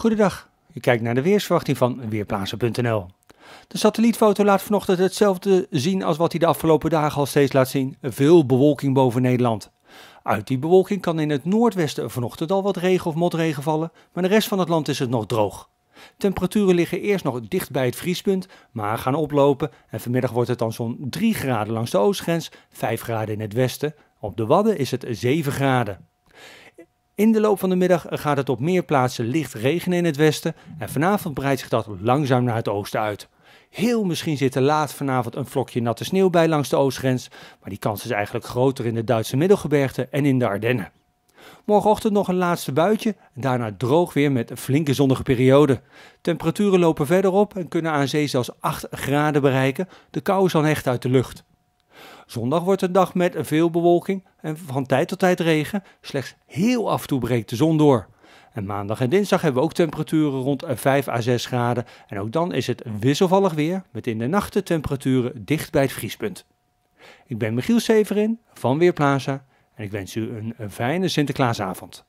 Goedendag, je kijkt naar de weersverwachting van Weerplaatsen.nl. De satellietfoto laat vanochtend hetzelfde zien als wat hij de afgelopen dagen al steeds laat zien. Veel bewolking boven Nederland. Uit die bewolking kan in het noordwesten vanochtend al wat regen of motregen vallen, maar de rest van het land is het nog droog. Temperaturen liggen eerst nog dicht bij het vriespunt, maar gaan oplopen en vanmiddag wordt het dan zo'n 3 graden langs de oostgrens, 5 graden in het westen. Op de Wadden is het 7 graden. In de loop van de middag gaat het op meer plaatsen licht regenen in het westen en vanavond breidt zich dat langzaam naar het oosten uit. Heel misschien zit er laat vanavond een vlokje natte sneeuw bij langs de oostgrens, maar die kans is eigenlijk groter in de Duitse Middelgebergte en in de Ardennen. Morgenochtend nog een laatste buitje, en daarna droog weer met een flinke zonnige periode. Temperaturen lopen verder op en kunnen aan zee zelfs 8 graden bereiken. De kou is dan hecht uit de lucht. Zondag wordt een dag met veel bewolking en van tijd tot tijd regen. Slechts heel af en toe breekt de zon door. En maandag en dinsdag hebben we ook temperaturen rond 5 eh, à 6 graden. En ook dan is het wisselvallig weer, met in de nachten temperaturen dicht bij het vriespunt. Ik ben Michiel Severin van Weerplaza en ik wens u een fijne Sinterklaasavond.